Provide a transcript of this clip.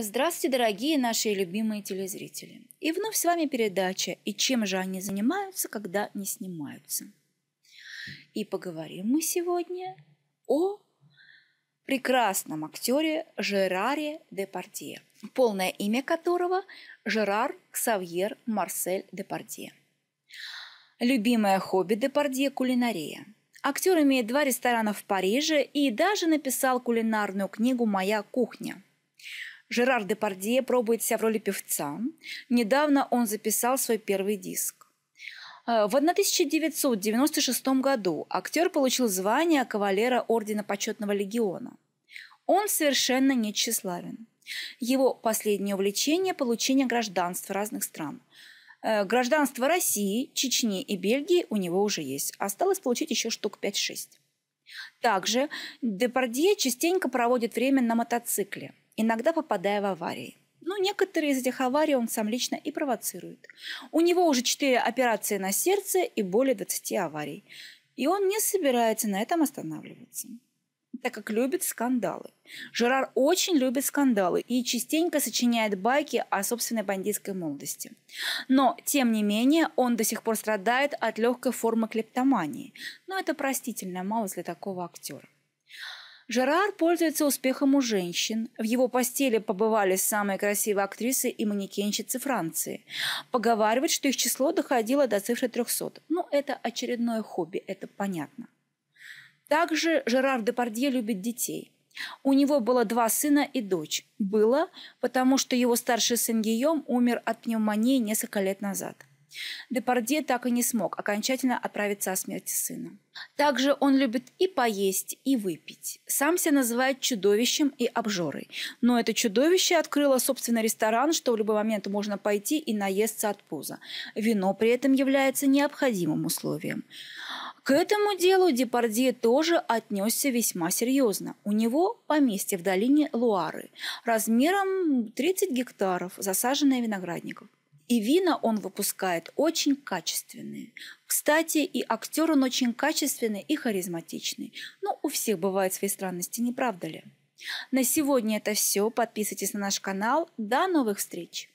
Здравствуйте, дорогие наши любимые телезрители. И вновь с вами передача «И чем же они занимаются, когда не снимаются?». И поговорим мы сегодня о прекрасном актере Жераре Депардье, полное имя которого Жерар Ксавьер Марсель Депардье. Любимое хобби Депардье – кулинария. Актер имеет два ресторана в Париже и даже написал кулинарную книгу «Моя кухня». Жерар Депардье пробует себя в роли певца. Недавно он записал свой первый диск. Э, в 1996 году актер получил звание кавалера Ордена Почетного Легиона. Он совершенно не тщеславен. Его последнее увлечение – получение гражданства разных стран. Э, гражданство России, Чечни и Бельгии у него уже есть. Осталось получить еще штук 5-6. Также Депардье частенько проводит время на мотоцикле – иногда попадая в аварии. Но некоторые из этих аварий он сам лично и провоцирует. У него уже 4 операции на сердце и более 20 аварий. И он не собирается на этом останавливаться так как любит скандалы. Жерар очень любит скандалы и частенько сочиняет байки о собственной бандитской молодости. Но, тем не менее, он до сих пор страдает от легкой формы клептомании. Но это простительная мало для такого актера. Жерар пользуется успехом у женщин. В его постели побывали самые красивые актрисы и манекенщицы Франции. Поговаривают, что их число доходило до цифры 300. Ну, это очередное хобби, это понятно. Также Жерар Депардье любит детей – у него было два сына и дочь. Было, потому что его старший сын Гийом умер от пневмонии несколько лет назад. Депардье так и не смог окончательно отправиться о смерти сына. Также он любит и поесть, и выпить. Сам себя называет чудовищем и обжорой. Но это чудовище открыло собственный ресторан, что в любой момент можно пойти и наесться от пуза. Вино при этом является необходимым условием. К этому делу Депардье тоже отнесся весьма серьезно. У него поместье в долине Луары размером 30 гектаров, засаженное виноградников. И вина он выпускает очень качественные. Кстати, и актер он очень качественный и харизматичный. Но ну, у всех бывают свои странности, не правда ли? На сегодня это все. Подписывайтесь на наш канал. До новых встреч!